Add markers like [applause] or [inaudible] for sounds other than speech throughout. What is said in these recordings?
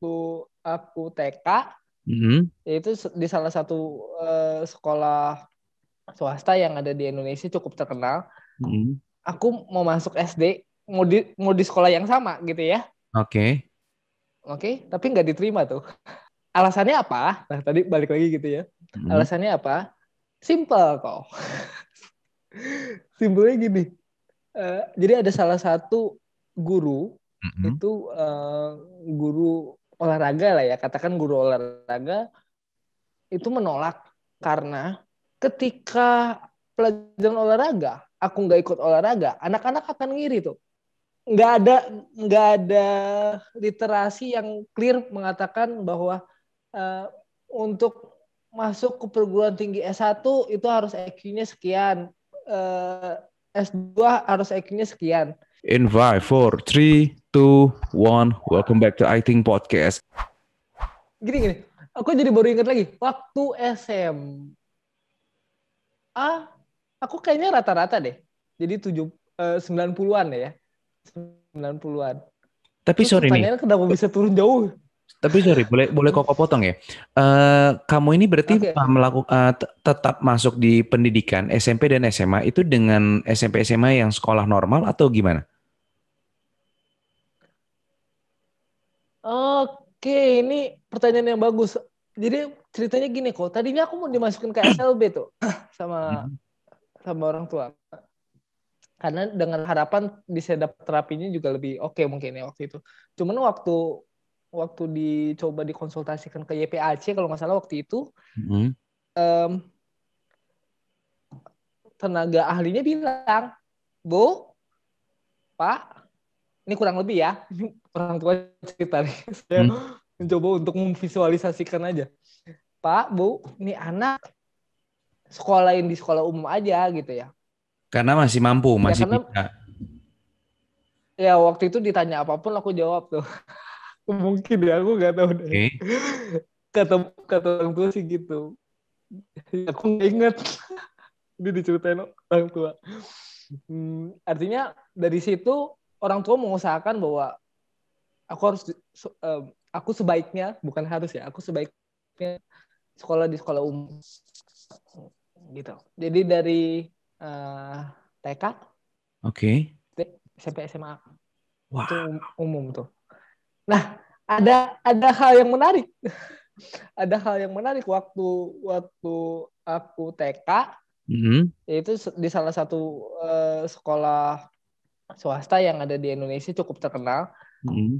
waktu aku TK mm-hmm. itu di salah satu uh, sekolah swasta yang ada di Indonesia cukup terkenal. Mm-hmm. Aku mau masuk SD mau di mau di sekolah yang sama gitu ya. Oke. Okay. Oke, okay? tapi nggak diterima tuh. [laughs] Alasannya apa? Nah tadi balik lagi gitu ya. Mm-hmm. Alasannya apa? Simple kok. [laughs] Simpelnya gini. Uh, jadi ada salah satu guru mm-hmm. itu uh, guru olahraga lah ya, katakan guru olahraga itu menolak karena ketika pelajaran olahraga aku nggak ikut olahraga, anak-anak akan ngiri tuh. Nggak ada nggak ada literasi yang clear mengatakan bahwa uh, untuk masuk ke perguruan tinggi S1 itu harus IQ-nya sekian, uh, eh, S2 harus IQ-nya sekian. In 5, 4, 3, two, one. Welcome back to I Think Podcast. Gini gini, aku jadi baru ingat lagi waktu SM. Ah, aku kayaknya rata-rata deh. Jadi tujuh eh, sembilan puluhan ya. sembilan puluhan. Tapi Terus sorry nih. kenapa bisa turun jauh? Tapi sorry, boleh boleh kok potong ya. Uh, kamu ini berarti okay. melakukan uh, eh, tetap masuk di pendidikan SMP dan SMA itu dengan SMP SMA yang sekolah normal atau gimana? Oke, ini pertanyaan yang bagus. Jadi ceritanya gini kok. Tadinya aku mau dimasukin ke SLB tuh sama hmm. sama orang tua. Karena dengan harapan bisa dapat terapinya juga lebih oke okay mungkin ya waktu itu. Cuman waktu waktu dicoba dikonsultasikan ke YPAC kalau nggak salah waktu itu mm. um, tenaga ahlinya bilang, Bu, Pak, ini kurang lebih ya, orang tua cerita nih [laughs] saya hmm. mencoba untuk memvisualisasikan aja pak bu ini anak sekolahin di sekolah umum aja gitu ya karena masih mampu ya, masih ya, karena, bisa ya waktu itu ditanya apapun aku jawab tuh [laughs] mungkin ya aku gak tahu deh okay. kata kata orang tua sih gitu aku nggak inget [laughs] ini diceritain orang tua hmm, artinya dari situ orang tua mengusahakan bahwa aku harus uh, aku sebaiknya bukan harus ya aku sebaiknya sekolah di sekolah umum gitu jadi dari uh, eh, TK oke okay. SMP SMA Wow. itu um, umum tuh nah ada ada hal yang menarik [laughs] ada hal yang menarik waktu waktu aku TK mm -hmm. yaitu di salah satu uh, sekolah swasta yang ada di Indonesia cukup terkenal mm -hmm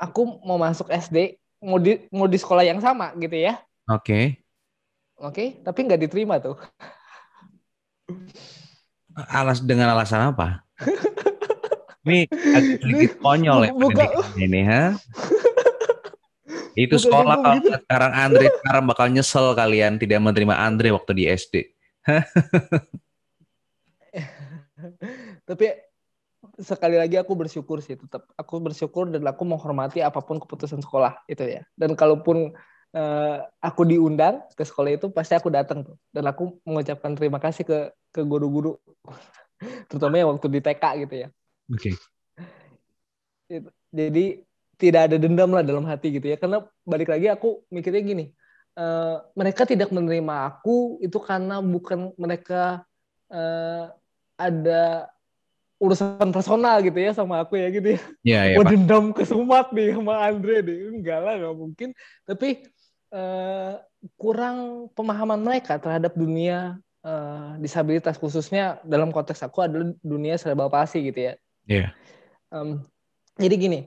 aku mau masuk SD mau di mau di sekolah yang sama gitu ya oke okay. oke okay? tapi nggak diterima tuh alas dengan alasan apa [laughs] ini sedikit konyol ya buka, ini ha itu buka, sekolah kalau gitu. sekarang Andre sekarang bakal nyesel kalian tidak menerima Andre waktu di SD [laughs] tapi sekali lagi aku bersyukur sih tetap aku bersyukur dan aku menghormati apapun keputusan sekolah itu ya dan kalaupun uh, aku diundang ke sekolah itu pasti aku datang tuh dan aku mengucapkan terima kasih ke ke guru-guru [laughs] terutama yang waktu di TK gitu ya oke okay. jadi tidak ada dendam lah dalam hati gitu ya karena balik lagi aku mikirnya gini uh, mereka tidak menerima aku itu karena bukan mereka uh, ada urusan personal gitu ya sama aku ya gitu ya. Iya, iya. dendam ke Sumat nih sama Andre nih. Enggak lah, enggak mungkin. Tapi uh, kurang pemahaman mereka terhadap dunia uh, disabilitas khususnya dalam konteks aku adalah dunia cerebral palsi gitu ya. Iya. Yeah. Um, jadi gini,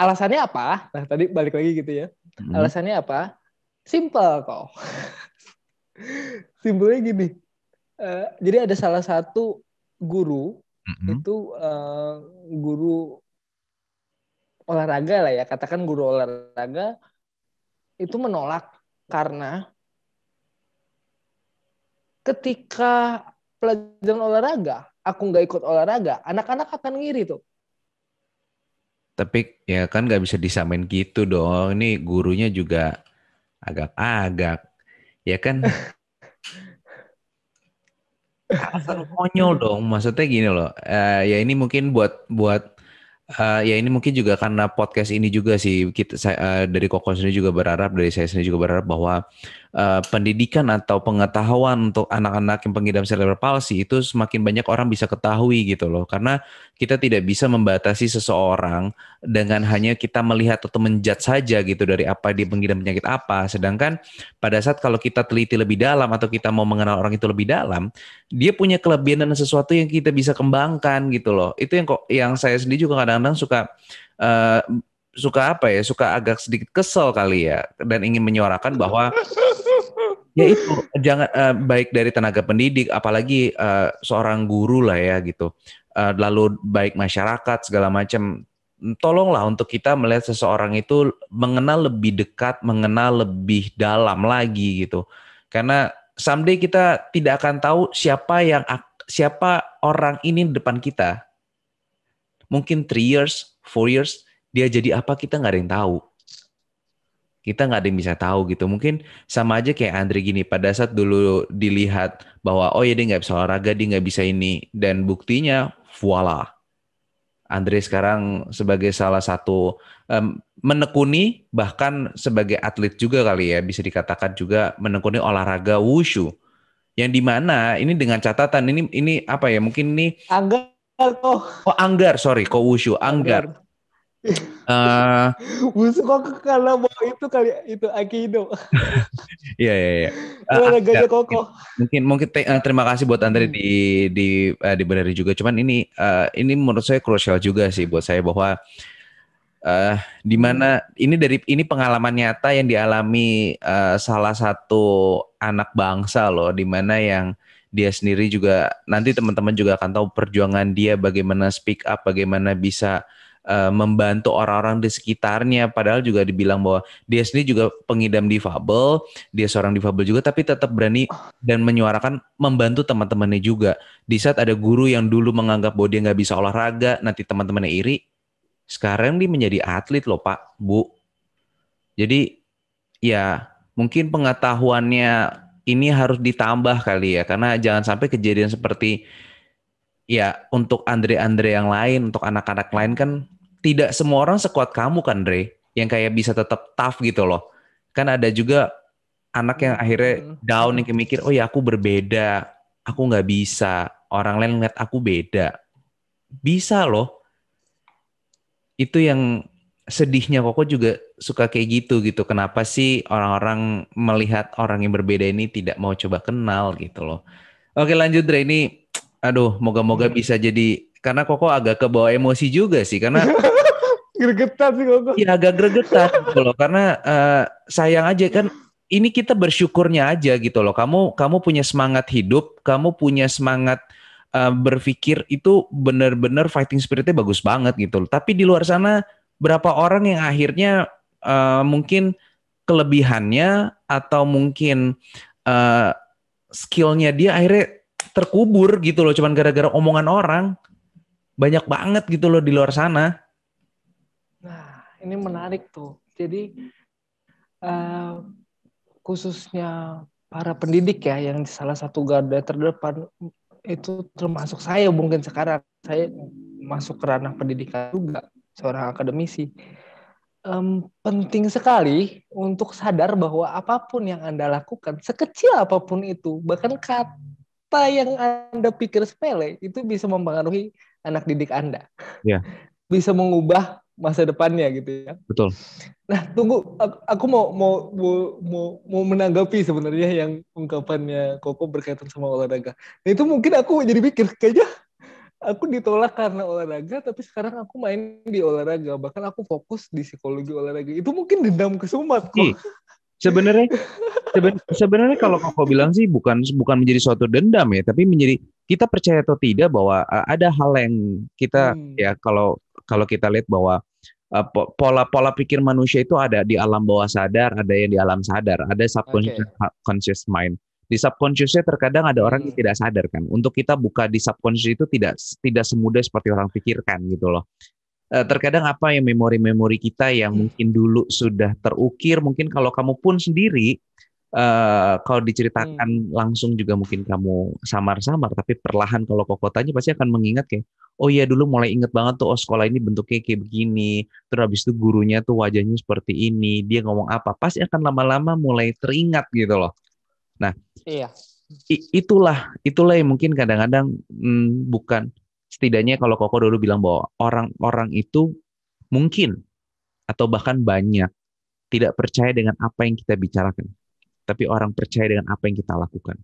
alasannya apa? Nah, tadi balik lagi gitu ya. Hmm. Alasannya apa? Simple kok. [laughs] Simpelnya gini. Uh, jadi ada salah satu guru hmm itu uh, guru olahraga lah ya katakan guru olahraga itu menolak karena ketika pelajaran olahraga aku nggak ikut olahraga anak-anak akan ngiri tuh tapi ya kan nggak bisa disamain gitu dong ini gurunya juga agak-agak ya kan [laughs] Kasar konyol dong maksudnya gini loh uh, ya ini mungkin buat buat Uh, ya ini mungkin juga karena podcast ini juga sih kita saya, uh, eh, dari Koko sendiri juga berharap dari saya sendiri juga berharap bahwa uh, pendidikan atau pengetahuan untuk anak-anak yang pengidap cerebral palsy itu semakin banyak orang bisa ketahui gitu loh karena kita tidak bisa membatasi seseorang dengan hanya kita melihat atau menjat saja gitu dari apa dia pengidam penyakit apa sedangkan pada saat kalau kita teliti lebih dalam atau kita mau mengenal orang itu lebih dalam dia punya kelebihan dan sesuatu yang kita bisa kembangkan gitu loh itu yang kok yang saya sendiri juga kadang kadang-kadang suka uh, suka apa ya suka agak sedikit kesel kali ya dan ingin menyuarakan bahwa ya itu jangan uh, baik dari tenaga pendidik apalagi uh, seorang guru lah ya gitu uh, lalu baik masyarakat segala macam tolonglah untuk kita melihat seseorang itu mengenal lebih dekat mengenal lebih dalam lagi gitu karena someday kita tidak akan tahu siapa yang siapa orang ini di depan kita mungkin three years, four years, dia jadi apa kita nggak ada yang tahu. Kita nggak ada yang bisa tahu gitu. Mungkin sama aja kayak Andre gini, pada saat dulu dilihat bahwa oh ya dia nggak bisa olahraga, dia nggak bisa ini, dan buktinya voila. Andre sekarang sebagai salah satu um, menekuni bahkan sebagai atlet juga kali ya bisa dikatakan juga menekuni olahraga wushu yang dimana ini dengan catatan ini ini apa ya mungkin ini agak kok. Oh Anggar, sorry, kok Wushu, Anggar. Eh, [laughs] Wushu kok kekala mau itu kali itu Akido. [laughs] Iya iya iya. Ah, ah, Olahraganya koko. Mungkin mungkin te, uh, terima kasih buat Andre hmm. di di uh, eh, di juga. Cuman ini uh, ini menurut saya krusial juga sih buat saya bahwa uh, di hmm. mana ini dari ini pengalaman nyata yang dialami uh, salah satu anak bangsa loh di mana yang dia sendiri juga nanti teman-teman juga akan tahu perjuangan dia bagaimana speak up, bagaimana bisa uh, membantu orang-orang di sekitarnya. Padahal juga dibilang bahwa dia sendiri juga pengidam difabel, dia seorang difabel juga, tapi tetap berani dan menyuarakan membantu teman-temannya juga. Di saat ada guru yang dulu menganggap bahwa dia nggak bisa olahraga, nanti teman-temannya iri. Sekarang dia menjadi atlet loh Pak, Bu. Jadi ya mungkin pengetahuannya ini harus ditambah kali ya karena jangan sampai kejadian seperti ya untuk Andre-Andre yang lain, untuk anak-anak lain kan tidak semua orang sekuat kamu kan, Andre yang kayak bisa tetap tough gitu loh. Kan ada juga anak yang akhirnya hmm. down yang mikir, oh ya aku berbeda, aku nggak bisa, orang lain ngeliat aku beda. Bisa loh. Itu yang sedihnya Koko juga suka kayak gitu gitu. Kenapa sih orang-orang melihat orang yang berbeda ini tidak mau coba kenal gitu loh. Oke lanjut Dre ini aduh moga-moga hmm. bisa jadi karena Koko agak ke bawah emosi juga sih karena [laughs] gregetan sih Koko. Iya agak gregetan gitu loh karena uh, sayang aja kan ini kita bersyukurnya aja gitu loh. Kamu kamu punya semangat hidup, kamu punya semangat uh, berpikir itu benar-benar fighting spiritnya bagus banget gitu loh. Tapi di luar sana berapa orang yang akhirnya uh, mungkin kelebihannya atau mungkin uh, skillnya dia akhirnya terkubur gitu loh cuman gara-gara omongan orang banyak banget gitu loh di luar sana nah ini menarik tuh jadi uh, khususnya para pendidik ya yang salah satu garda terdepan itu termasuk saya mungkin sekarang saya masuk ke ranah pendidikan juga seorang akademisi, um, penting sekali untuk sadar bahwa apapun yang Anda lakukan, sekecil apapun itu, bahkan kata yang Anda pikir sepele, itu bisa mempengaruhi anak didik Anda. Yeah. [laughs] Bisa mengubah masa depannya gitu ya. Betul. Nah, tunggu aku mau mau mau mau menanggapi sebenarnya yang ungkapannya Koko berkaitan sama olahraga. Nah, itu mungkin aku jadi pikir kayaknya aku ditolak karena olahraga tapi sekarang aku main di olahraga bahkan aku fokus di psikologi olahraga itu mungkin dendam ke Sumat kok sebenarnya sebenarnya kalau kau bilang sih bukan bukan menjadi suatu dendam ya tapi menjadi kita percaya atau tidak bahwa eh, ada hal yang kita hmm. ya kalau kalau kita lihat bahwa eh, pola pola pola pikir manusia itu ada di alam bawah sadar ada yang di alam sadar ada subconscious okay. conscious mind di subconsciousnya terkadang ada orang yang hmm. tidak sadar kan. Untuk kita buka di subconscious itu tidak tidak semudah seperti orang pikirkan gitu loh. E, terkadang apa yang memori-memori kita yang hmm. mungkin dulu sudah terukir, mungkin kalau kamu pun sendiri e, kalau diceritakan hmm. langsung juga mungkin kamu samar-samar tapi perlahan kalau koko pasti akan mengingat kayak oh iya dulu mulai inget banget tuh oh sekolah ini bentuknya kayak begini terus habis itu gurunya tuh wajahnya seperti ini dia ngomong apa pasti akan lama-lama mulai teringat gitu loh Nah, iya. itulah itulah yang mungkin kadang-kadang hmm, bukan setidaknya kalau Koko dulu bilang bahwa orang-orang itu mungkin atau bahkan banyak tidak percaya dengan apa yang kita bicarakan, tapi orang percaya dengan apa yang kita lakukan.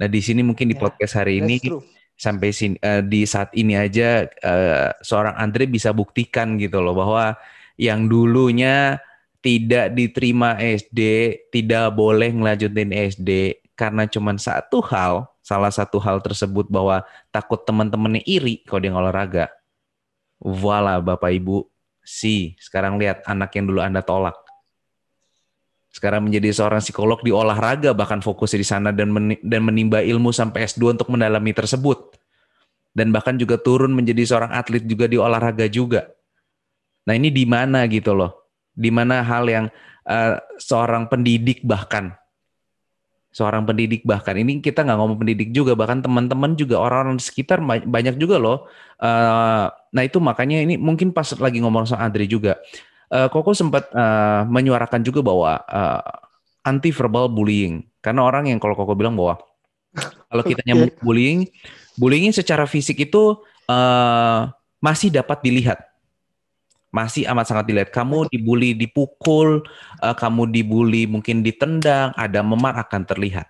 Nah, di sini mungkin di iya, podcast hari ini sampai sini uh, di saat ini aja uh, seorang Andre bisa buktikan gitu loh bahwa yang dulunya tidak diterima SD, tidak boleh ngelanjutin SD karena cuman satu hal, salah satu hal tersebut bahwa takut teman-temannya iri kalau dia olahraga. Voila Bapak Ibu, si sekarang lihat anak yang dulu Anda tolak. Sekarang menjadi seorang psikolog di olahraga bahkan fokusnya di sana dan dan menimba ilmu sampai S2 untuk mendalami tersebut. Dan bahkan juga turun menjadi seorang atlet juga di olahraga juga. Nah, ini di mana gitu loh di mana hal yang uh, seorang pendidik bahkan seorang pendidik bahkan ini kita nggak ngomong pendidik juga bahkan teman-teman juga orang-orang di sekitar banyak juga loh uh, nah itu makanya ini mungkin pas lagi ngomong sama Andre juga uh, Koko sempat uh, menyuarakan juga bahwa uh, anti verbal bullying karena orang yang kalau Koko bilang bahwa kalau kita [laughs] nyambung bullying bullying secara fisik itu uh, masih dapat dilihat masih amat sangat dilihat. Kamu dibully, dipukul, uh, kamu dibully, mungkin ditendang, ada memar akan terlihat.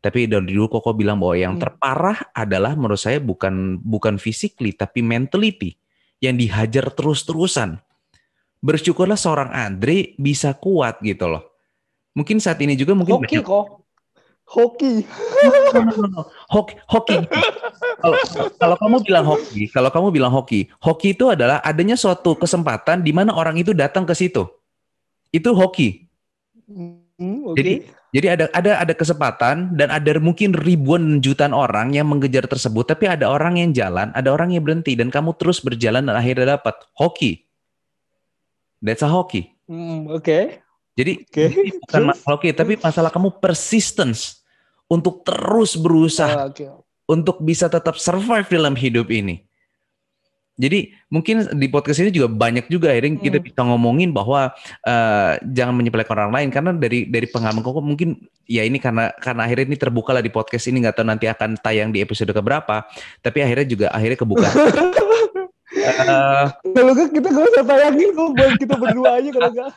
Tapi dari dulu Koko bilang bahwa yang iya. terparah adalah menurut saya bukan bukan physically tapi mentality yang dihajar terus-terusan. Bersyukurlah seorang Andre bisa kuat gitu loh. Mungkin saat ini juga mungkin Hoki kok hoki. No, no, no, no. Hoki, hoki. Kalau, kamu bilang hoki, kalau kamu bilang hoki, hoki itu adalah adanya suatu kesempatan di mana orang itu datang ke situ. Itu hoki. Mm, okay. Jadi jadi ada ada ada kesempatan dan ada mungkin ribuan jutaan orang yang mengejar tersebut, tapi ada orang yang jalan, ada orang yang berhenti dan kamu terus berjalan dan akhirnya dapat hoki. That's a hoki. Mm, Oke. Okay. Jadi okay. bukan masalah hoki, tapi masalah kamu persistence untuk terus berusaha oh, ah, okay. untuk bisa tetap survive dalam hidup ini. Jadi mungkin di podcast ini juga banyak juga akhirnya kita hmm. bisa ngomongin bahwa uh, jangan menyepelekan orang lain karena dari dari pengalaman kok mungkin ya ini karena karena akhirnya ini terbuka lah di podcast ini nggak tahu nanti akan tayang di episode keberapa tapi akhirnya juga akhirnya kebuka. [laughs] Eh, kalau uh, kita gak usah tayangin kok buat kita berdua aja kalau nggak.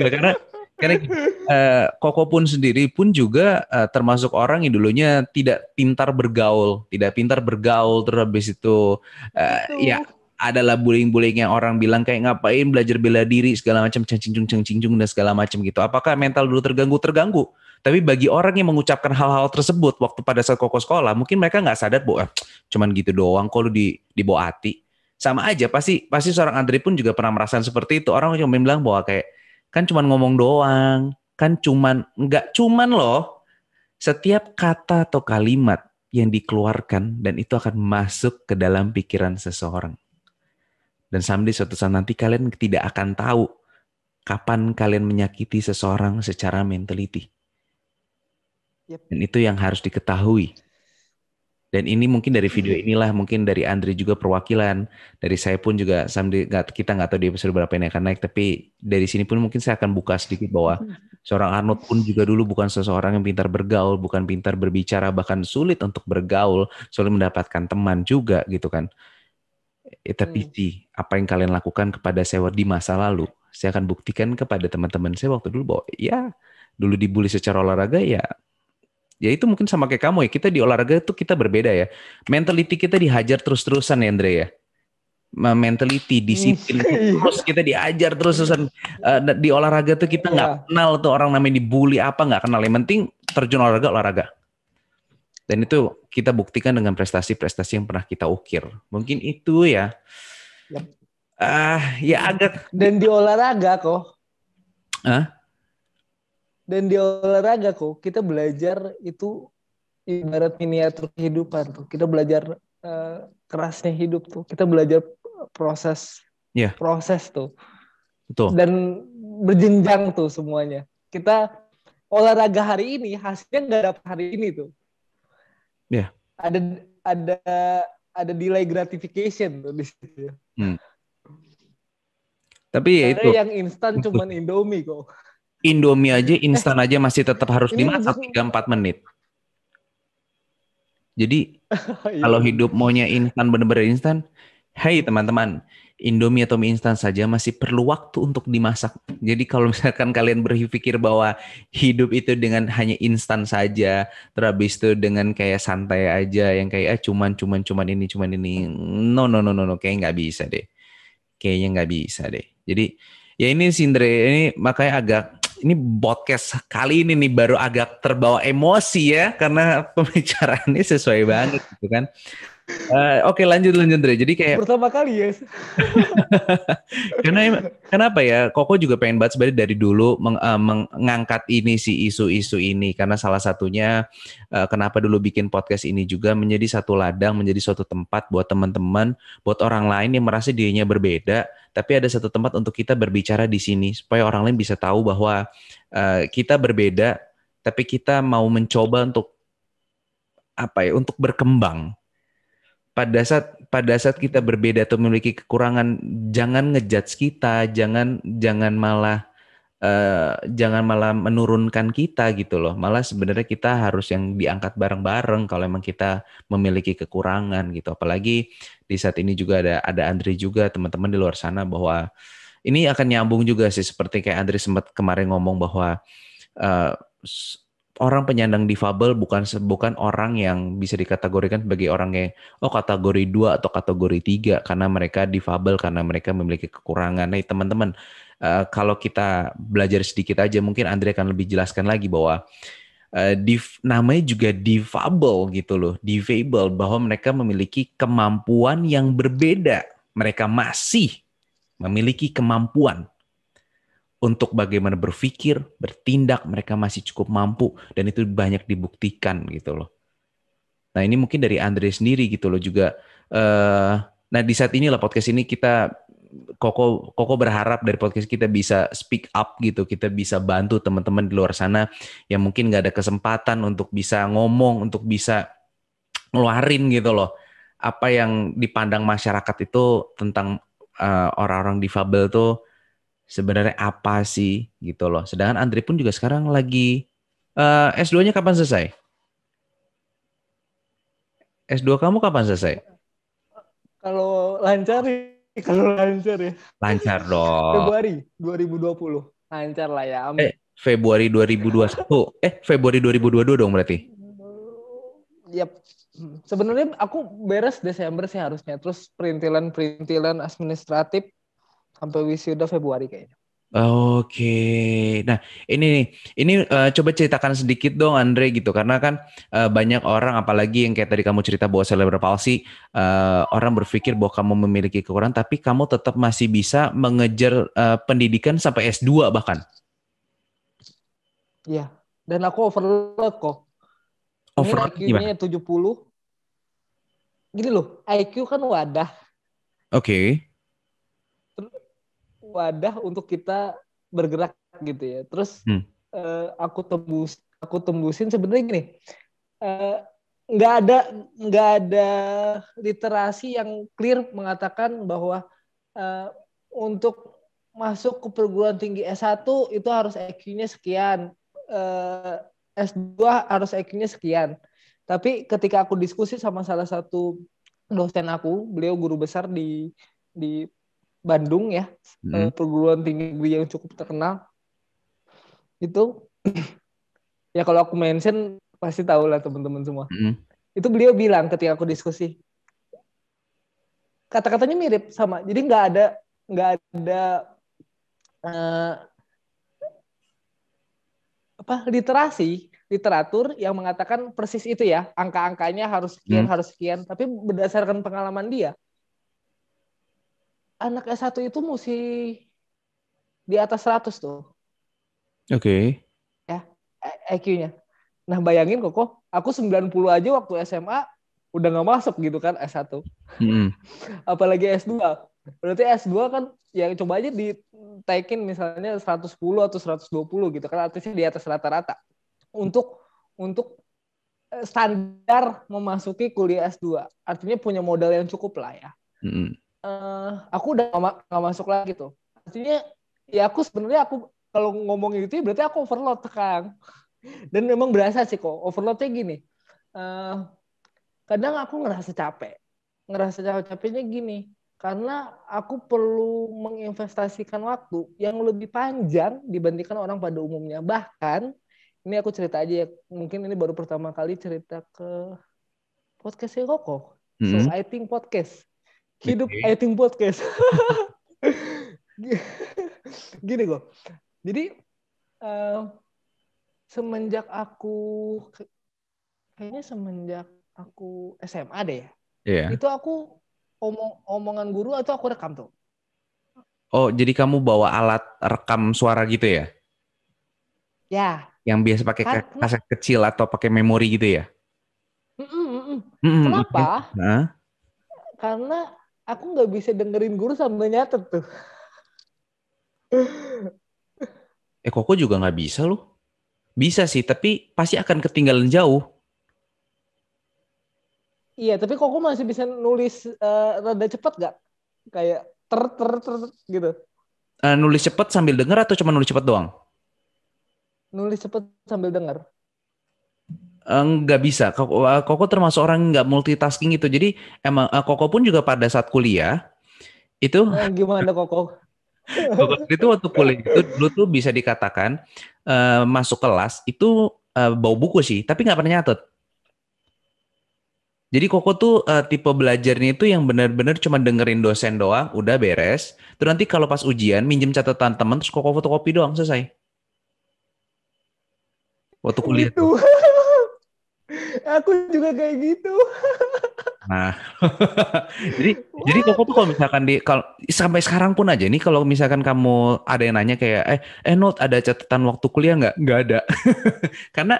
Gak, karena karena uh, Koko pun sendiri pun juga uh, termasuk orang yang dulunya tidak pintar bergaul, tidak pintar bergaul terus habis itu uh, ya adalah bullying-bullying yang orang bilang kayak ngapain belajar bela diri segala macam cengcingjung cengcingjung dan segala macam gitu. Apakah mental dulu terganggu terganggu? Tapi bagi orang yang mengucapkan hal-hal tersebut waktu pada saat koko sekolah, mungkin mereka nggak sadar bahwa eh, cuman gitu doang kalau di di dibawa hati. Sama aja pasti pasti seorang Andre pun juga pernah merasakan seperti itu. Orang cuma bilang bahwa kayak kan cuman ngomong doang, kan cuman nggak cuman loh. Setiap kata atau kalimat yang dikeluarkan dan itu akan masuk ke dalam pikiran seseorang. Dan sampai suatu saat nanti kalian tidak akan tahu kapan kalian menyakiti seseorang secara mentaliti Yep. Dan itu yang harus diketahui dan ini mungkin dari video iya. inilah, mungkin dari Andre juga perwakilan, dari saya pun juga someday, kita nggak tahu di episode berapa ini akan naik, tapi dari sini pun mungkin saya akan buka sedikit bahwa hmm. seorang Arnold pun juga dulu bukan seseorang yang pintar bergaul, bukan pintar berbicara, bahkan sulit untuk bergaul, sulit mendapatkan teman juga gitu kan. Itu eh, tapi hmm. apa yang kalian lakukan kepada saya di masa lalu, saya akan buktikan kepada teman-teman saya waktu dulu bahwa ya dulu dibully secara olahraga ya ya itu mungkin sama kayak kamu ya kita di olahraga itu kita berbeda ya mentality kita dihajar terus-terusan ya Andre ya mentality hmm. disiplin [laughs] terus kita diajar terus-terusan e, di olahraga tuh kita nggak yeah. kenal tuh orang namanya dibully apa nggak kenal yang penting terjun olahraga olahraga dan itu kita buktikan dengan prestasi-prestasi yang pernah kita ukir mungkin itu ya ah yep. uh, ya agak dan di olahraga kok huh? dan di olahraga kok kita belajar itu ibarat miniatur kehidupan tuh kita belajar uh, kerasnya hidup tuh kita belajar proses yeah. proses tuh Betul. dan berjenjang tuh semuanya kita olahraga hari ini hasilnya nggak dapat hari ini tuh yeah. ada ada ada delay gratification tuh di situ hmm. tapi ya itu yang instan cuman Indomie kok Indomie aja eh. instan aja masih tetap harus dimasak 3 4 menit. Jadi [laughs] iya. kalau hidup maunya instan bener-bener instan, hey teman-teman, Indomie atau mie instan saja masih perlu waktu untuk dimasak. Jadi kalau misalkan kalian berpikir bahwa hidup itu dengan hanya instan saja, terhabis itu dengan kayak santai aja yang kayak ah, cuman cuman cuman ini cuman ini, no no no no no kayak nggak bisa deh, kayaknya nggak bisa deh. Jadi ya ini sindre ini makanya agak ini podcast kali ini nih baru agak terbawa emosi ya karena [laughs] pembicaraannya sesuai banget gitu kan. Uh, Oke okay, lanjut lanjut Dre. Jadi kayak pertama kali ya. Yes. [laughs] Karena kenapa ya? Koko juga pengen banget sebenarnya dari dulu meng, uh, mengangkat ini si isu-isu ini karena salah satunya uh, kenapa dulu bikin podcast ini juga menjadi satu ladang, menjadi suatu tempat buat teman-teman, buat orang lain yang merasa dirinya berbeda, tapi ada satu tempat untuk kita berbicara di sini supaya orang lain bisa tahu bahwa uh, kita berbeda, tapi kita mau mencoba untuk apa ya? Untuk berkembang pada saat pada saat kita berbeda atau memiliki kekurangan jangan ngejudge kita jangan jangan malah uh, jangan malah menurunkan kita gitu loh malah sebenarnya kita harus yang diangkat bareng-bareng kalau emang kita memiliki kekurangan gitu apalagi di saat ini juga ada ada Andri juga teman-teman di luar sana bahwa ini akan nyambung juga sih seperti kayak Andri sempat kemarin ngomong bahwa uh, orang penyandang difabel bukan bukan orang yang bisa dikategorikan sebagai orang yang oh kategori 2 atau kategori 3 karena mereka difabel karena mereka memiliki kekurangan. Nah, teman-teman, eh, kalau kita belajar sedikit aja mungkin Andre akan lebih jelaskan lagi bahwa uh, namanya juga difabel gitu loh, difabel bahwa mereka memiliki kemampuan yang berbeda. Mereka masih memiliki kemampuan untuk bagaimana berpikir, bertindak, mereka masih cukup mampu dan itu banyak dibuktikan gitu loh. Nah ini mungkin dari Andre sendiri gitu loh juga. Uh, nah di saat inilah podcast ini kita Koko Koko berharap dari podcast kita bisa speak up gitu, kita bisa bantu teman-teman di luar sana yang mungkin nggak ada kesempatan untuk bisa ngomong, untuk bisa ngeluarin gitu loh apa yang dipandang masyarakat itu tentang eh, orang-orang uh, difabel tuh sebenarnya apa sih gitu loh. Sedangkan Andre pun juga sekarang lagi uh, eh, S2-nya kapan selesai? S2 kamu kapan selesai? Kalau lancar ya, kalau lancar ya. Lancar [laughs] dong. Februari 2020. Lancar lah ya. Amin. Eh, Februari 2021. eh, Februari 2022 dong berarti. Yap. Sebenarnya aku beres Desember sih harusnya. Terus perintilan-perintilan administratif sampai wisuda Februari kayaknya. Oke, okay. nah ini nih, ini uh, coba ceritakan sedikit dong Andre gitu, karena kan uh, banyak orang, apalagi yang kayak tadi kamu cerita bahwa selebritas palsi, uh, orang berpikir bahwa kamu memiliki kekurangan, tapi kamu tetap masih bisa mengejar uh, pendidikan sampai S2 bahkan. Iya, dan aku overload kok. Overload ini IQ-nya 70. Gini loh, IQ kan wadah. Oke. Okay wadah untuk kita bergerak gitu ya. Terus hmm. uh, aku tembus aku tembusin sebenarnya gini. Uh, nggak ada nggak ada literasi yang clear mengatakan bahwa uh, untuk masuk ke perguruan tinggi S1 itu harus IQ-nya sekian, uh, S2 harus IQ-nya sekian. Tapi ketika aku diskusi sama salah satu dosen aku, beliau guru besar di di Bandung ya hmm. perguruan tinggi negeri yang cukup terkenal itu [clears throat] ya kalau aku mention pasti tahu lah teman-teman semua hmm. itu beliau bilang ketika aku diskusi kata-katanya mirip sama jadi nggak ada nggak ada uh, apa literasi literatur yang mengatakan persis itu ya angka-angkanya harus sekian hmm. harus sekian tapi berdasarkan pengalaman dia anak S1 itu mesti di atas 100 tuh. Oke. Okay. Ya, IQ-nya. E- e nah, bayangin kok, aku 90 aja waktu SMA udah nggak masuk gitu kan S1. Mm -hmm. Apalagi S2. Berarti S2 kan ya coba aja ditaikin misalnya 110 atau 120 gitu kan artinya di atas rata-rata. Untuk untuk eh, standar memasuki kuliah S2. Artinya punya modal yang cukup lah ya. Mm -hmm. Eh, aku udah gak, gak masuk lagi tuh. Artinya ya aku sebenarnya aku kalau ngomong itu berarti aku overload sekarang. Dan memang berasa sih kok overloadnya gini. Uh, kadang aku ngerasa capek. Ngerasa capek-capeknya gini karena aku perlu menginvestasikan waktu yang lebih panjang dibandingkan orang pada umumnya. Bahkan ini aku cerita aja ya, mungkin ini baru pertama kali cerita ke podcast Koko. Mm -hmm. So I think podcast hidup okay. editing podcast [laughs] gini gue jadi uh, semenjak aku kayaknya semenjak aku SMA deh yeah. Iya. itu aku omong omongan guru atau aku rekam tuh oh jadi kamu bawa alat rekam suara gitu ya ya yang biasa pakai kan kaset kecil atau pakai memori gitu ya mm -mm. Mm -mm. kenapa nah. karena aku nggak bisa dengerin guru sambil nyatet tuh. eh Koko juga nggak bisa loh. Bisa sih, tapi pasti akan ketinggalan jauh. Iya, tapi Koko masih bisa nulis uh, rada cepat gak? Kayak ter ter ter gitu. Uh, nulis cepat sambil denger atau cuma nulis cepat doang? Nulis cepat sambil denger. Eh, nggak bisa. Koko, eh, Koko termasuk orang nggak multitasking gitu. Jadi emang eh, Koko pun juga pada saat kuliah itu gimana Koko? [laughs] Koko itu waktu kuliah itu dulu tuh bisa dikatakan uh, masuk kelas itu uh, bau buku sih, tapi nggak pernah nyatet. Jadi Koko tuh uh, tipe belajarnya itu yang benar-benar cuma dengerin dosen doang, udah beres. Terus nanti kalau pas ujian minjem catatan teman terus Koko fotokopi doang selesai. Waktu kuliah. itu Tuh gitu. [laughs] Aku juga kayak gitu. Nah, [laughs] jadi What? jadi koko tuh kalau misalkan di kalau sampai sekarang pun aja nih kalau misalkan kamu ada yang nanya kayak eh eh not ada catatan waktu kuliah nggak? Nggak ada. [laughs] Karena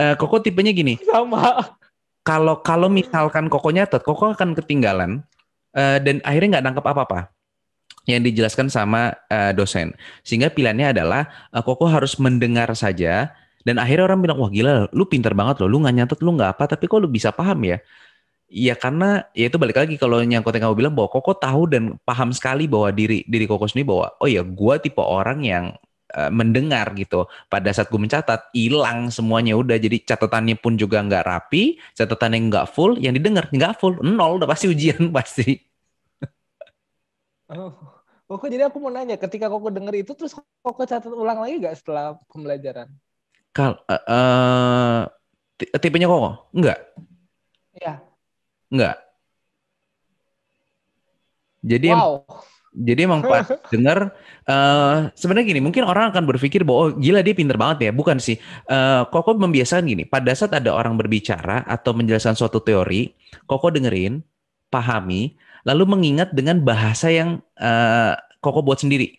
eh, koko tipenya gini. Sama. Kalau kalau misalkan koko nyatet, koko akan ketinggalan eh, dan akhirnya nggak nangkep apa-apa yang dijelaskan sama uh, dosen. Sehingga pilihannya adalah uh, koko harus mendengar saja dan akhirnya orang bilang, wah gila, lu pinter banget loh, lu gak nyatet, lu gak apa, tapi kok lu bisa paham ya? Ya karena ya itu balik lagi kalau yang yang kamu bilang bahwa Koko tahu dan paham sekali bahwa diri diri Koko sendiri bahwa oh ya gua tipe orang yang eh, mendengar gitu pada saat gue mencatat hilang semuanya udah jadi catatannya pun juga nggak rapi catatan yang nggak full yang didengar nggak full nol udah pasti ujian [laughs] pasti oh Koko jadi aku mau nanya ketika Koko denger itu terus Koko catat ulang lagi gak setelah pembelajaran Kal uh, uh, tipenya kok Enggak. Iya. Enggak. Jadi wow. Jadi emang pas [laughs] denger uh, sebenarnya gini, mungkin orang akan berpikir bahwa oh, gila dia pinter banget ya. Bukan sih. Uh, Koko membiasakan gini, pada saat ada orang berbicara atau menjelaskan suatu teori, Koko dengerin, pahami, lalu mengingat dengan bahasa yang uh, Koko buat sendiri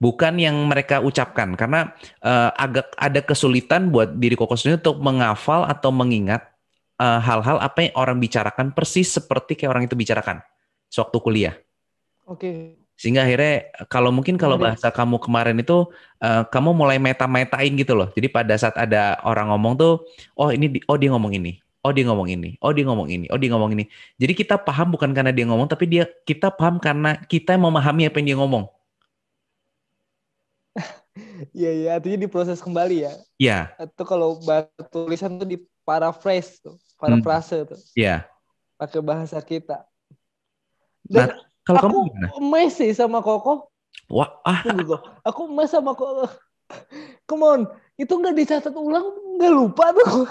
bukan yang mereka ucapkan karena uh, agak ada kesulitan buat diri Koko sendiri untuk menghafal atau mengingat eh, hal-hal uh, apa yang orang bicarakan persis seperti kayak orang itu bicarakan sewaktu kuliah. Oke. Okay. Sehingga akhirnya kalau mungkin kalau bahasa kamu kemarin itu uh, kamu mulai meta-metain gitu loh. Jadi pada saat ada orang ngomong tuh, oh ini oh dia ngomong ini, oh dia ngomong ini, oh dia ngomong ini, oh dia ngomong ini. Jadi kita paham bukan karena dia ngomong, tapi dia kita paham karena kita memahami apa yang dia ngomong. Iya iya, artinya diproses kembali ya. Iya. Yeah. Itu kalau tulisan tuh di paraphrase tuh, Paraphrase hmm. tuh. Iya. Yeah. Pakai bahasa kita. Dan nah, kalau aku kamu sih sama Koko. Wah, ah. aku mes sama Koko. Come on, itu nggak dicatat ulang, nggak lupa tuh.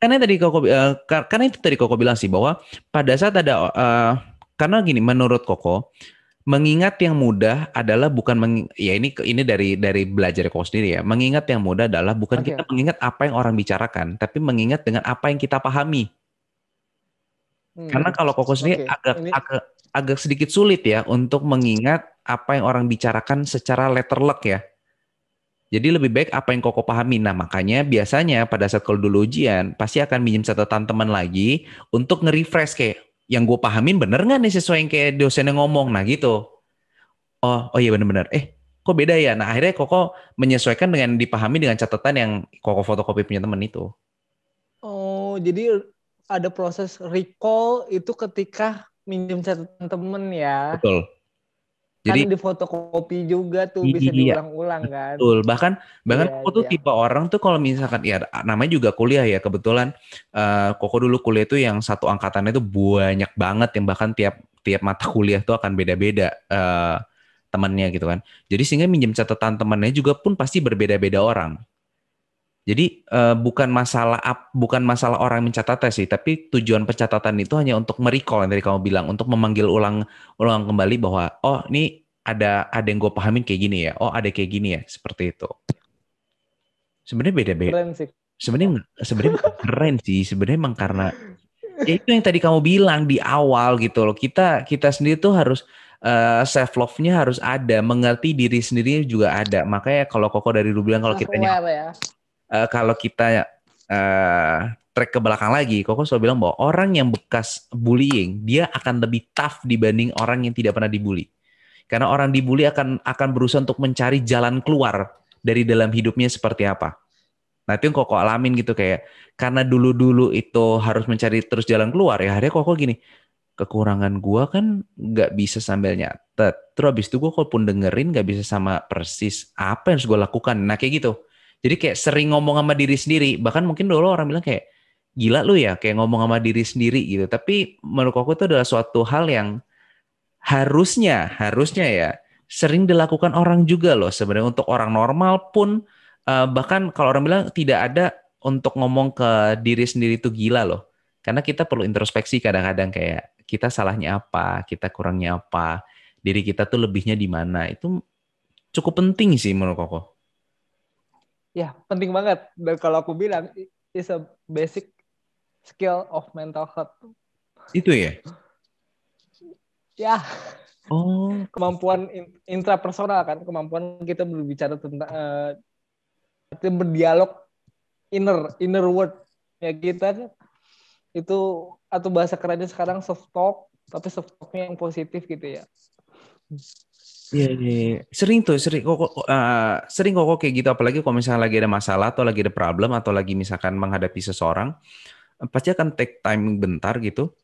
karena tadi Koko uh, karena itu tadi Koko bilang sih bahwa pada saat ada uh, karena gini menurut Koko mengingat yang mudah adalah bukan meng, ya ini ini dari dari belajar kau sendiri ya. Mengingat yang mudah adalah bukan okay. kita mengingat apa yang orang bicarakan, tapi mengingat dengan apa yang kita pahami. Hmm. Karena kalau koko sendiri okay. agak, ini... agak agak sedikit sulit ya untuk mengingat apa yang orang bicarakan secara letterlock ya. Jadi lebih baik apa yang koko pahami. Nah makanya biasanya pada saat kalau dulu ujian pasti akan minjem catatan teman lagi untuk nge-refresh kayak, yang gue pahamin bener nggak nih sesuai yang kayak dosennya ngomong nah gitu oh oh iya bener-bener eh kok beda ya nah akhirnya kok kok menyesuaikan dengan dipahami dengan catatan yang koko fotokopi punya temen itu oh jadi ada proses recall itu ketika minjem catatan temen ya betul jadi kan fotokopi juga tuh iya, bisa diulang-ulang kan. Betul. Bahkan bahkan iya, aku tuh iya. tipe orang tuh kalau misalkan ya namanya juga kuliah ya kebetulan uh, Koko dulu kuliah tuh yang satu angkatannya tuh banyak banget yang bahkan tiap tiap mata kuliah tuh akan beda-beda uh, eh, temannya gitu kan. Jadi sehingga minjem catatan temannya juga pun pasti berbeda-beda orang. Jadi uh, bukan masalah up, bukan masalah orang mencatatnya sih, tapi tujuan pencatatan itu hanya untuk merecall yang tadi kamu bilang, untuk memanggil ulang ulang kembali bahwa oh ini ada ada yang gue pahamin kayak gini ya, oh ada kayak gini ya, seperti itu. Sebenarnya beda-beda. Sebenarnya sebenarnya [laughs] keren sih, sebenarnya emang karena ya itu yang tadi kamu bilang di awal gitu loh. Kita kita sendiri tuh harus uh, eh, self love-nya harus ada, mengerti diri sendiri juga ada. Makanya kalau Koko dari dulu bilang kalau kita ya uh, kalau kita uh, eh, track ke belakang lagi, Koko selalu bilang bahwa orang yang bekas bullying dia akan lebih tough dibanding orang yang tidak pernah dibully. Karena orang dibully akan akan berusaha untuk mencari jalan keluar dari dalam hidupnya seperti apa. Nah itu yang Koko alamin gitu kayak karena dulu-dulu itu harus mencari terus jalan keluar ya akhirnya Koko gini kekurangan gua kan nggak bisa sambil nyatet. Terus abis itu gue kalaupun dengerin nggak bisa sama persis apa yang harus gue lakukan. Nah kayak gitu. Jadi kayak sering ngomong sama diri sendiri. Bahkan mungkin dulu orang bilang kayak gila lu ya kayak ngomong sama diri sendiri gitu. Tapi menurut aku itu adalah suatu hal yang harusnya harusnya ya sering dilakukan orang juga loh sebenarnya untuk orang normal pun uh, bahkan kalau orang bilang tidak ada untuk ngomong ke diri sendiri itu gila loh. Karena kita perlu introspeksi kadang-kadang kayak kita salahnya apa, kita kurangnya apa, diri kita tuh lebihnya di mana. Itu cukup penting sih menurut aku ya penting banget dan kalau aku bilang is a basic skill of mental health itu ya ya oh kemampuan intrapersonal kan kemampuan kita berbicara tentang uh, berdialog inner inner world ya kita kan itu atau bahasa kerennya sekarang soft talk tapi soft talknya yang positif gitu ya Iya, yeah, yeah. sering tuh, sering kok, uh, sering kok kayak gitu. Apalagi kalau misalnya lagi ada masalah atau lagi ada problem atau lagi misalkan menghadapi seseorang, eh, pasti akan take time bentar gitu.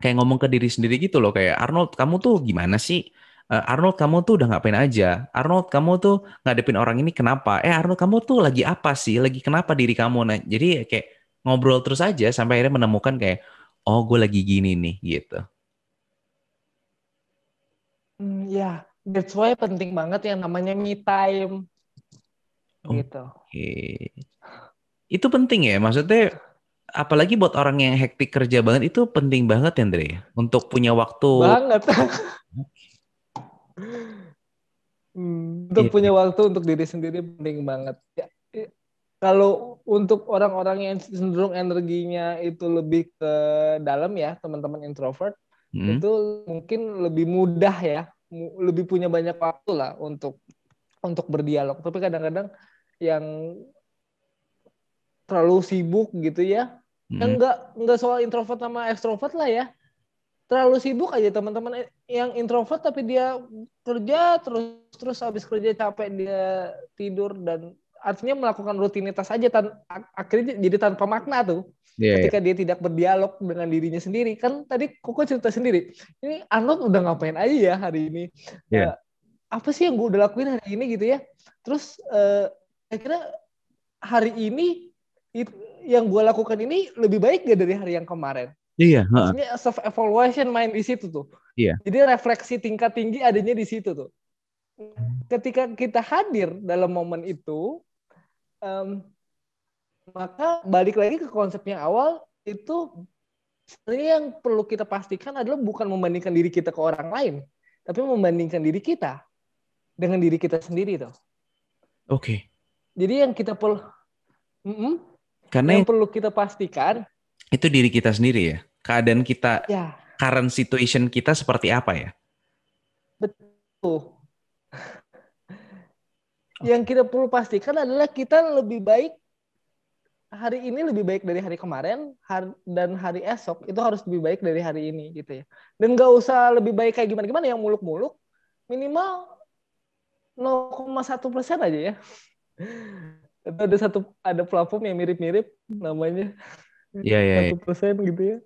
Kayak ngomong ke diri sendiri gitu loh, kayak Arnold, kamu tuh gimana sih? Uh, Arnold, kamu tuh udah ngapain aja? Arnold, kamu tuh ngadepin orang ini kenapa? Eh, Arnold, kamu tuh lagi apa sih? Lagi kenapa diri kamu? Nah, jadi ya kayak ngobrol terus aja sampai akhirnya menemukan kayak, oh, gue lagi gini nih gitu. Hmm, ya, that's why penting banget yang namanya me time. Gitu. Itu penting ya, maksudnya apalagi buat orang yang hektik kerja banget itu penting banget ya, Andre, untuk punya waktu. Banget. [laughs] hmm, untuk yeah. punya iya. waktu untuk diri sendiri penting banget. Ya, kalau untuk orang-orang yang cenderung energinya itu lebih ke dalam ya, teman-teman introvert, hmm. itu mungkin lebih mudah ya lebih punya banyak waktu lah untuk untuk berdialog tapi kadang-kadang yang terlalu sibuk gitu ya hmm. kan nggak nggak soal introvert sama ekstrovert lah ya terlalu sibuk aja teman-teman eh, yang introvert tapi dia kerja terus terus habis kerja capek dia tidur dan artinya melakukan rutinitas aja tan akhirnya jadi tanpa makna tuh yeah, iya. ketika yeah. dia tidak berdialog dengan dirinya sendiri kan tadi koko cerita sendiri ini Arnold udah ngapain aja ya hari ini yeah. Iya. apa sih yang gue udah lakuin hari ini gitu ya terus uh, akhirnya hari ini it, yang gue lakukan ini lebih baik gak dari hari yang kemarin Iya. Yeah, Ini self evaluation main di situ tuh. Yeah. Jadi refleksi tingkat tinggi adanya di situ tuh. Hmm. Ketika kita hadir dalam momen itu, um, maka balik lagi ke konsep yang awal itu sebenarnya yang perlu kita pastikan adalah bukan membandingkan diri kita ke orang lain, tapi membandingkan diri kita dengan diri kita sendiri tuh. Oke. Okay. Jadi yang kita perlu mm -mm, karena yang perlu kita pastikan itu diri kita sendiri ya. Keadaan kita ya. current situation kita seperti apa ya? Betul yang kita perlu pastikan adalah kita lebih baik hari ini lebih baik dari hari kemarin hari, dan hari esok itu harus lebih baik dari hari ini gitu ya dan nggak usah lebih baik kayak gimana gimana yang muluk-muluk minimal 0,1 persen aja ya itu ada satu ada platform yang mirip-mirip namanya Iya, iya. iya. Satu persen gitu ya.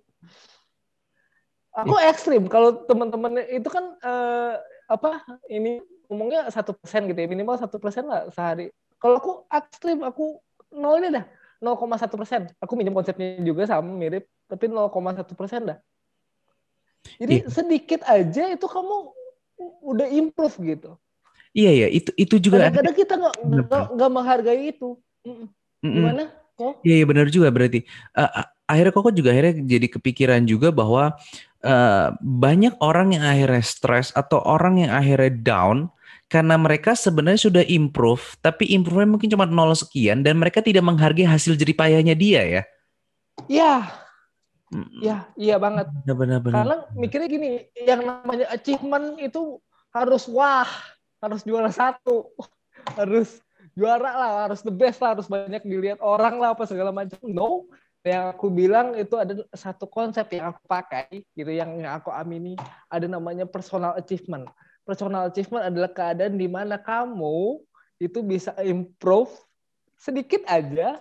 Aku iya. ekstrim. Kalau teman-teman itu kan uh, apa ini ngomongnya satu persen gitu ya minimal satu persen lah sehari kalau aku ekstrim aku nol ini dah 0,1 persen aku minum konsepnya juga sama mirip tapi 0,1 persen dah jadi yeah. sedikit aja itu kamu udah improve gitu iya ya itu itu juga kadang-kadang kita nggak nggak menghargai itu gimana mm gimana kok iya yeah, benar juga berarti uh, akhirnya kok juga akhirnya jadi kepikiran juga bahwa uh, banyak orang yang akhirnya stres atau orang yang akhirnya down karena mereka sebenarnya sudah improve, tapi improve mungkin cuma nol sekian dan mereka tidak menghargai hasil jeripayanya dia ya. Iya. Iya, iya banget. Benar-benar. Karena mikirnya gini, yang namanya achievement itu harus wah, harus juara satu, [laughs] harus juara lah, harus the best lah, harus banyak dilihat orang lah apa segala macam. No, yang aku bilang itu ada satu konsep yang aku pakai gitu yang aku amini ada namanya personal achievement personal achievement adalah keadaan di mana kamu itu bisa improve sedikit aja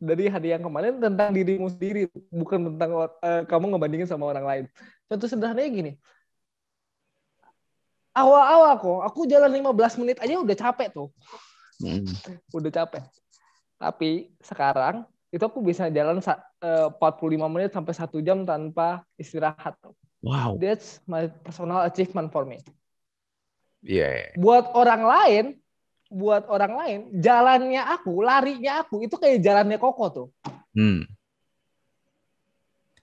dari hari yang kemarin tentang dirimu sendiri bukan tentang uh, kamu ngebandingin sama orang lain contoh sederhananya gini awal-awal kok aku jalan 15 menit aja udah capek tuh hmm. udah capek tapi sekarang itu aku bisa jalan 45 eh, menit sampai satu jam tanpa istirahat wow that's my personal achievement for me Iya. Yeah. Buat orang lain, buat orang lain, jalannya aku, larinya aku itu kayak jalannya Koko tuh. Hmm.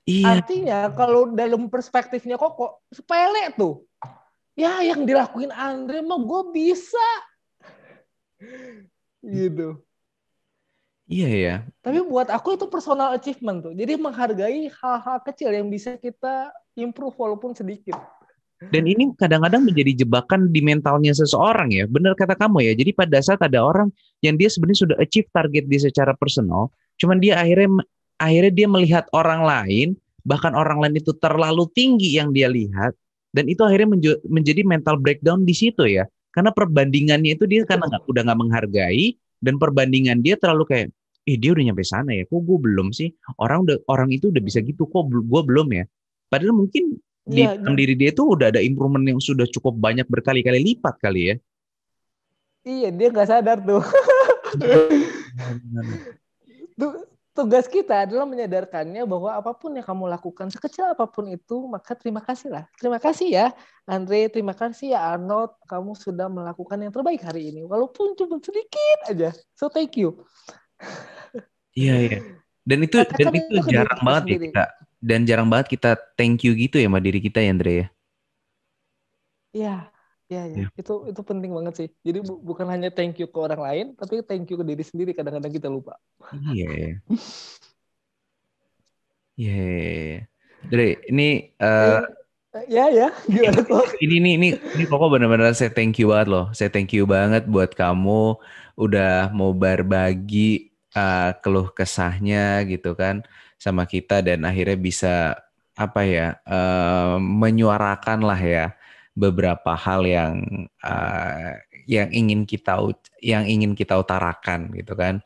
Iya. Artinya kalau dalam perspektifnya Koko sepele tuh. Ya yang dilakuin Andre mah gue bisa. [laughs] gitu. Iya ya. Tapi buat aku itu personal achievement tuh. Jadi menghargai hal-hal kecil yang bisa kita improve walaupun sedikit. Dan ini kadang-kadang menjadi jebakan di mentalnya seseorang ya. Benar kata kamu ya. Jadi pada saat ada orang yang dia sebenarnya sudah achieve target dia secara personal, cuman dia akhirnya akhirnya dia melihat orang lain, bahkan orang lain itu terlalu tinggi yang dia lihat dan itu akhirnya menjadi mental breakdown di situ ya. Karena perbandingannya itu dia karena gak, udah nggak menghargai dan perbandingan dia terlalu kayak eh dia udah nyampe sana ya kok gue belum sih orang udah orang itu udah bisa gitu kok gue belum ya padahal mungkin di ya, dalam diri dia itu udah ada improvement yang sudah cukup banyak berkali-kali lipat kali ya. Iya, dia nggak sadar tuh. Tugas kita adalah menyadarkannya bahwa apapun yang kamu lakukan, sekecil apapun itu, maka terima kasih lah. Terima kasih ya, Andre. Terima kasih ya, Arnold. Kamu sudah melakukan yang terbaik hari ini. Walaupun cuma sedikit aja. So, thank you. Iya, iya. Dan itu, dan itu, jarang banget ya, sendiri. ya kita dan jarang banget kita thank you gitu ya sama diri kita ya Andre ya. Iya, iya ya. Itu itu penting banget sih. Jadi bu bukan hanya thank you ke orang lain, tapi thank you ke diri sendiri kadang-kadang kita lupa. Iya. Iya. yeah. Iya, iya, Dre, ini uh, ya ya gimana [laughs] Ini ini ini ini pokok benar-benar saya thank you banget loh. Saya thank you banget buat kamu udah mau berbagi uh, keluh kesahnya gitu kan sama kita dan akhirnya bisa apa ya uh, menyuarakan lah ya beberapa hal yang uh, yang ingin kita yang ingin kita utarakan gitu kan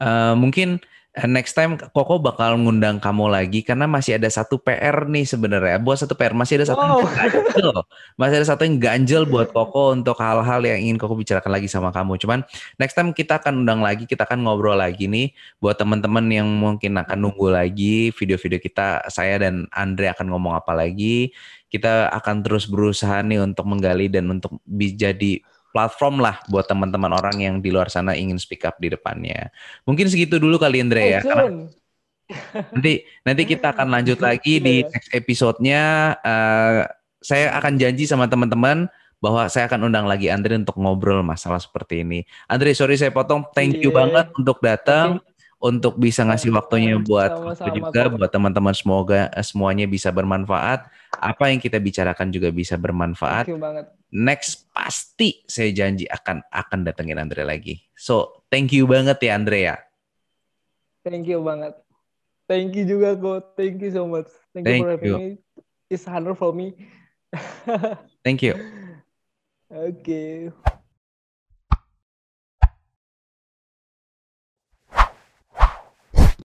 uh, mungkin Eh, next time Koko bakal ngundang kamu lagi karena masih ada satu PR nih sebenarnya. Buat satu PR masih ada satu oh. yang ganjel. Masih ada satu yang ganjel buat Koko untuk hal-hal yang ingin Koko bicarakan lagi sama kamu. Cuman next time kita akan undang lagi, kita akan ngobrol lagi nih buat teman-teman yang mungkin akan nunggu lagi video-video kita saya dan Andre akan ngomong apa lagi. Kita akan terus berusaha nih untuk menggali dan untuk jadi platform lah buat teman-teman orang yang di luar sana ingin speak up di depannya. Mungkin segitu dulu kali Indra oh, ya. karena nanti nanti kita akan hmm, lanjut iya, lagi iya, di iya. next episode-nya. Uh, saya akan janji sama teman-teman bahwa saya akan undang lagi Andre untuk ngobrol masalah seperti ini. Andre, sorry saya potong. Thank you yeah. banget untuk datang, untuk bisa ngasih waktunya buat Sama-sama. aku juga, buat teman-teman semoga eh, semuanya bisa bermanfaat apa yang kita bicarakan juga bisa bermanfaat. Thank you banget. Next pasti saya janji akan akan datengin Andre lagi. So, thank you banget ya Andrea. Ya. Thank you banget. Thank you juga kok. Thank you so much. Thank, thank you for having you. me. It's honor for me. [laughs] thank you. Oke. Okay.